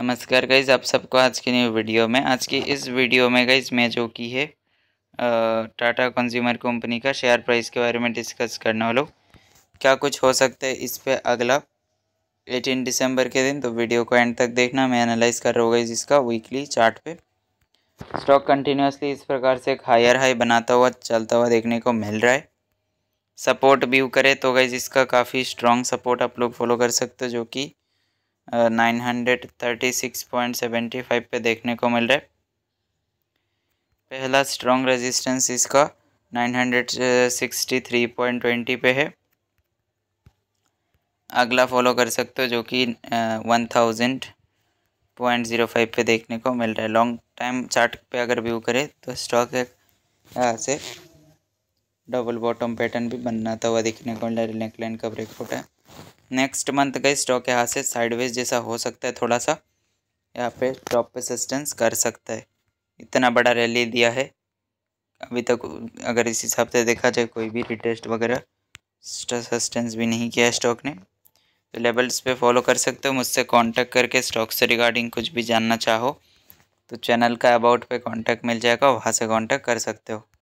नमस्कार गाइज आप सबको आज की न्यू वीडियो में आज की इस वीडियो में गाइज मैं जो की है टाटा कंज्यूमर कंपनी का शेयर प्राइस के बारे में डिस्कस करने वालों क्या कुछ हो सकता है इस पर अगला 18 दिसंबर के दिन तो वीडियो को एंड तक देखना मैं एनालाइज कर रहा हूँ गाइज इसका वीकली चार्ट पे स्टॉक कंटिन्यूसली इस प्रकार से एक हायर हाई बनाता हुआ चलता हुआ देखने को मिल रहा है सपोर्ट व्यू करें तो गाइज इसका काफ़ी स्ट्रॉन्ग सपोर्ट आप लोग फॉलो कर सकते हो जो कि nine hundred thirty six point seventy five पे देखने को मिल रहा है पहला स्ट्रॉन्ग रेजिस्टेंस इसका nine hundred sixty three point twenty पे है अगला फॉलो कर सकते हो जो कि one thousand point zero five पे देखने को मिल रहा है लॉन्ग टाइम चार्ट पे अगर व्यू करें तो स्टॉक एक यहाँ से डबल बॉटम पैटर्न भी बनना था हुआ देखने को मिल रहा है नेकलाइन का ब्रेकआउट है नेक्स्ट मंथ का स्टॉक यहाँ से साइडवेज जैसा हो सकता है थोड़ा सा यहाँ पे टॉप सस्टेंस कर सकता है इतना बड़ा रैली दिया है अभी तक अगर इस हिसाब से देखा जाए कोई भी रिटेस्ट वगैरह सस्टेंस भी नहीं किया स्टॉक ने तो लेवल्स पे फॉलो कर सकते हो मुझसे कांटेक्ट करके स्टॉक से रिगार्डिंग कुछ भी जानना चाहो तो चैनल का अबाउट पे कांटेक्ट मिल जाएगा वहाँ से कांटेक्ट कर सकते हो